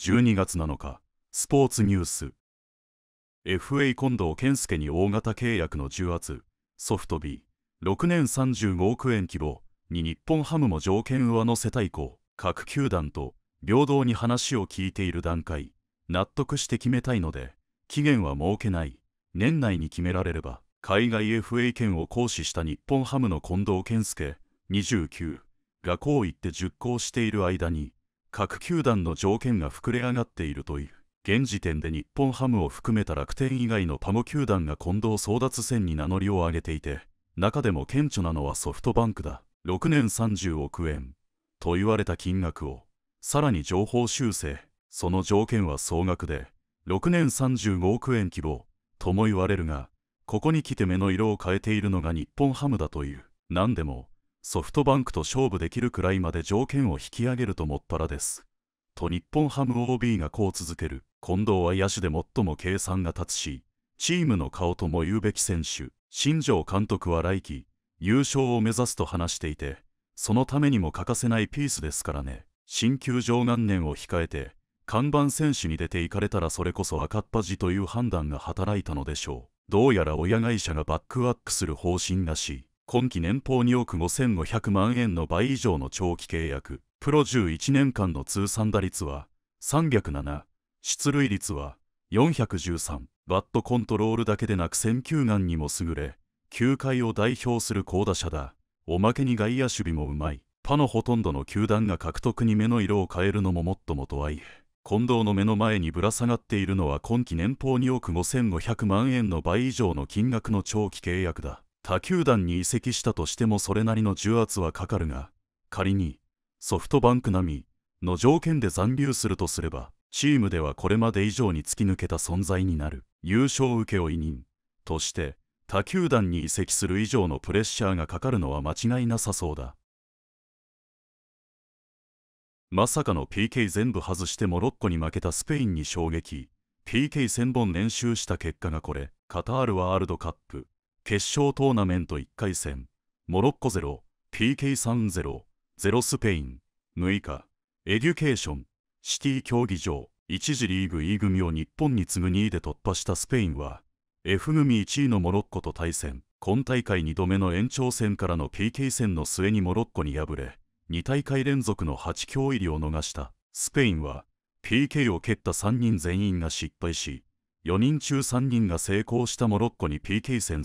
12月7日、スポーツニュース。FA 近藤健介に大型契約の重圧、ソフト B、6年35億円規模に日本ハムも条件上乗せた以降、各球団と平等に話を聞いている段階、納得して決めたいので、期限は設けない、年内に決められれば、海外 FA 権を行使した日本ハムの近藤健介、29がこう言って熟考している間に、各球団の条件が膨れ上がっているという現時点で日本ハムを含めた楽天以外の他の球団が近藤争奪戦に名乗りを上げていて中でも顕著なのはソフトバンクだ6年30億円と言われた金額をさらに情報修正その条件は総額で6年35億円規模とも言われるがここに来て目の色を変えているのが日本ハムだという何でもソフトバンクと勝負できるくらいまで条件を引き上げるともっぱらです。と日本ハム OB がこう続ける近藤は野手で最も計算が立つしチームの顔とも言うべき選手新庄監督は来季優勝を目指すと話していてそのためにも欠かせないピースですからね新球場元年を控えて看板選手に出ていかれたらそれこそ赤っ端という判断が働いたのでしょうどうやら親会社がバックアックする方針らしい今期年俸2億5500万円の倍以上の長期契約、プロ11年間の通算打率は307、出塁率は413、バットコントロールだけでなく選球眼にも優れ、球界を代表する好打者だ。おまけに外野守備もうまい。他のほとんどの球団が獲得に目の色を変えるのももっともとはいえ。近藤の目の前にぶら下がっているのは今期年俸2億5500万円の倍以上の金額の長期契約だ。他球団に移籍したとしてもそれなりの重圧はかかるが仮にソフトバンク並みの条件で残留するとすればチームではこれまで以上に突き抜けた存在になる優勝請負人として他球団に移籍する以上のプレッシャーがかかるのは間違いなさそうだまさかの PK 全部外してモロッコに負けたスペインに衝撃 PK1000 本練習した結果がこれカタールワールドカップ決勝トーナメント1回戦、モロッコ 0PK30 0スペイン6日、エデュケーション、シティ競技場、1次リーグ E 組を日本に次ぐ2位で突破したスペインは、F 組1位のモロッコと対戦、今大会2度目の延長戦からの PK 戦の末にモロッコに敗れ、2大会連続の8強入りを逃した。スペインは、PK を蹴った3人全員が失敗し、4人中3人が成功したモロッコに PK 戦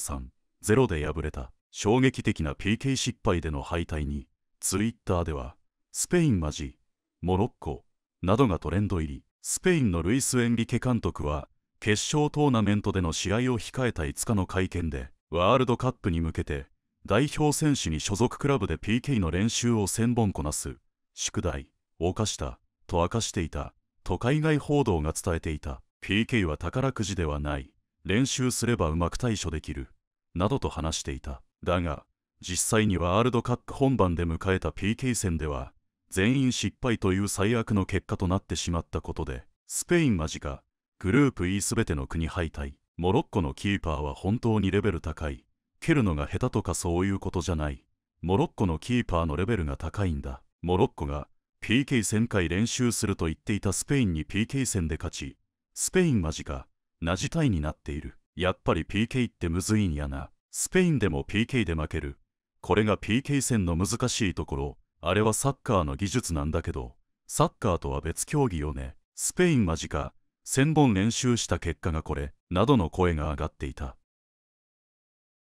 3-0で敗れた衝撃的な PK 失敗での敗退に、ツイッターでは、スペインマジ、モロッコ、などがトレンド入り、スペインのルイス・エンリケ監督は、決勝トーナメントでの試合を控えた5日の会見で、ワールドカップに向けて、代表選手に所属クラブで PK の練習を1000本こなす、宿題、を課した、と明かしていた、と海外報道が伝えていた。PK は宝くじではない。練習すればうまく対処できる。などと話していた。だが、実際にワールドカップ本番で迎えた PK 戦では、全員失敗という最悪の結果となってしまったことで、スペイン間近、グループ E 全ての国敗退。モロッコのキーパーは本当にレベル高い。蹴るのが下手とかそういうことじゃない。モロッコのキーパーのレベルが高いんだ。モロッコが PK 戦回練習すると言っていたスペインに PK 戦で勝ち、スペインジか。なじたいになっている。やっぱり PK ってむずいんやな。スペインでも PK で負ける。これが PK 戦の難しいところ。あれはサッカーの技術なんだけど、サッカーとは別競技よね。スペイン間近、1000本練習した結果がこれ、などの声が上がっていた。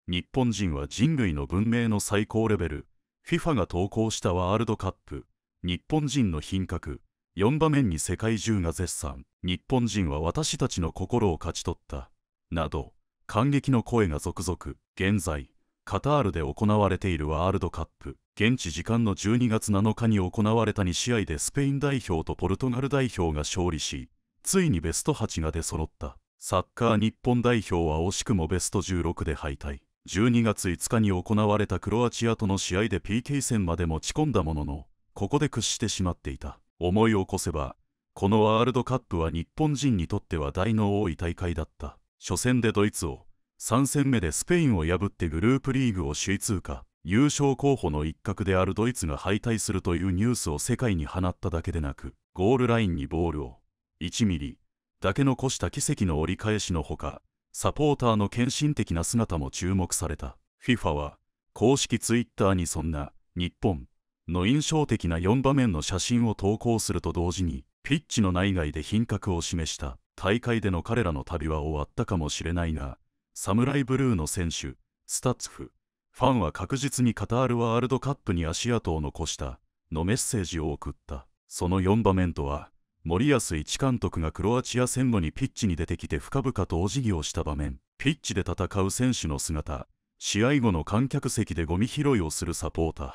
日本人は人類の文明の最高レベル、FIFA が投稿したワールドカップ、日本人の品格、4場面に世界中が絶賛日本人は私たちの心を勝ち取ったなど感激の声が続々現在カタールで行われているワールドカップ現地時間の12月7日に行われた2試合でスペイン代表とポルトガル代表が勝利しついにベスト8が出揃ったサッカー日本代表は惜しくもベスト16で敗退12月5日に行われたクロアチアとの試合で PK 戦まで持ち込んだもののここで屈してしまっていた思い起こせば、このワールドカップは日本人にとっては大の多い大会だった。初戦でドイツを、3戦目でスペインを破ってグループリーグを首位通過、優勝候補の一角であるドイツが敗退するというニュースを世界に放っただけでなく、ゴールラインにボールを、1ミリ、だけ残した奇跡の折り返しのほか、サポーターの献身的な姿も注目された。FIFA は、公式ツイッターにそんな、日本、の印象的な4場面の写真を投稿すると同時にピッチの内外で品格を示した大会での彼らの旅は終わったかもしれないがサムライブルーの選手スタッフファンは確実にカタールワールドカップに足跡を残したのメッセージを送ったその4場面とは森保一監督がクロアチア戦後にピッチに出てきて深々とお辞儀をした場面ピッチで戦う選手の姿試合後の観客席でゴミ拾いをするサポーター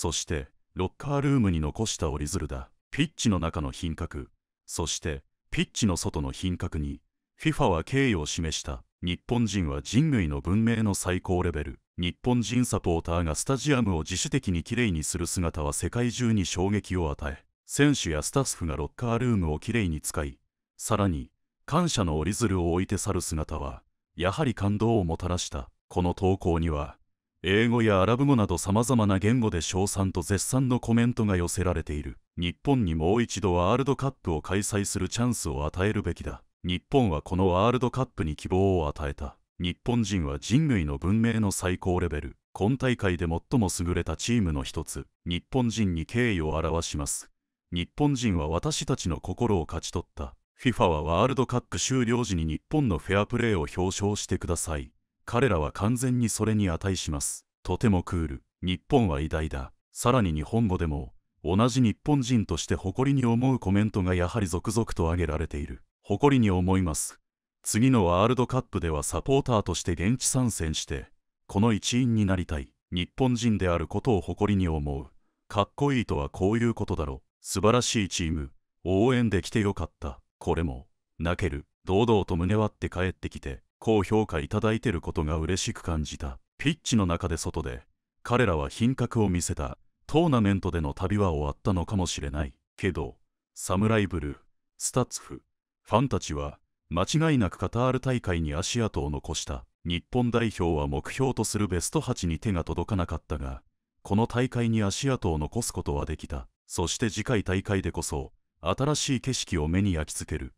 そしてロッカールームに残した折り鶴だピッチの中の品格そしてピッチの外の品格に FIFA は敬意を示した日本人は人類の文明の最高レベル日本人サポーターがスタジアムを自主的にきれいにする姿は世界中に衝撃を与え選手やスタッフがロッカールームをきれいに使いさらに感謝の折り鶴を置いて去る姿はやはり感動をもたらしたこの投稿には英語やアラブ語などさまざまな言語で称賛と絶賛のコメントが寄せられている日本にもう一度ワールドカップを開催するチャンスを与えるべきだ日本はこのワールドカップに希望を与えた日本人は人類の文明の最高レベル今大会で最も優れたチームの一つ日本人に敬意を表します日本人は私たちの心を勝ち取った FIFA はワールドカップ終了時に日本のフェアプレーを表彰してください彼らは完全にそれに値します。とてもクール。日本は偉大だ。さらに日本語でも、同じ日本人として誇りに思うコメントがやはり続々と挙げられている。誇りに思います。次のワールドカップではサポーターとして現地参戦して、この一員になりたい。日本人であることを誇りに思う。かっこいいとはこういうことだろう。素晴らしいチーム。応援できてよかった。これも、泣ける。堂々と胸割って帰ってきて、高評価いただいてることが嬉しく感じた。ピッチの中で外で、彼らは品格を見せた、トーナメントでの旅は終わったのかもしれない。けど、サムライブルー、スタッツフ、ファンたちは、間違いなくカタール大会に足跡を残した。日本代表は目標とするベスト8に手が届かなかったが、この大会に足跡を残すことはできた。そして次回大会でこそ、新しい景色を目に焼き付ける。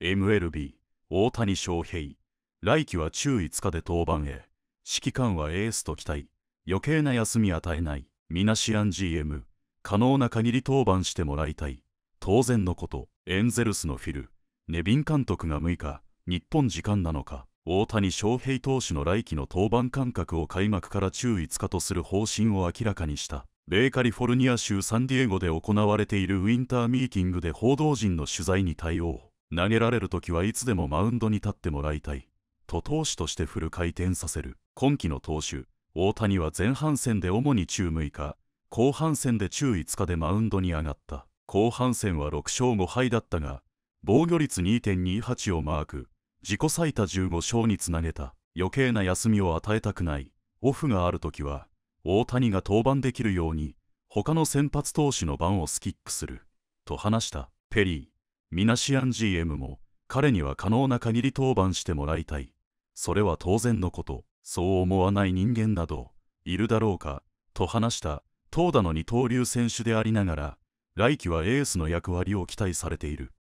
MLB 大谷翔平来季は中5日で登板へ指揮官はエースと期待余計な休み与えないミナシアン GM 可能な限り登板してもらいたい当然のことエンゼルスのフィルネビン監督が6日日本時間なのか大谷翔平投手の来季の登板間隔を開幕から中5日とする方針を明らかにした米カリフォルニア州サンディエゴで行われているウィンターミーティングで報道陣の取材に対応投げられる時はいつでもマウンドに立ってもらいたいと投手としてフル回転させる今季の投手大谷は前半戦で主に中6日後半戦で中5日でマウンドに上がった後半戦は6勝5敗だったが防御率2.28をマーク自己最多15勝につなげた余計な休みを与えたくないオフがある時は大谷が登板できるように他の先発投手の番をスキップすると話したペリーミナシアン GM も彼には可能な限り登板してもらいたい。それは当然のこと、そう思わない人間など、いるだろうか、と話した、投打の二刀流選手でありながら、来季はエースの役割を期待されている。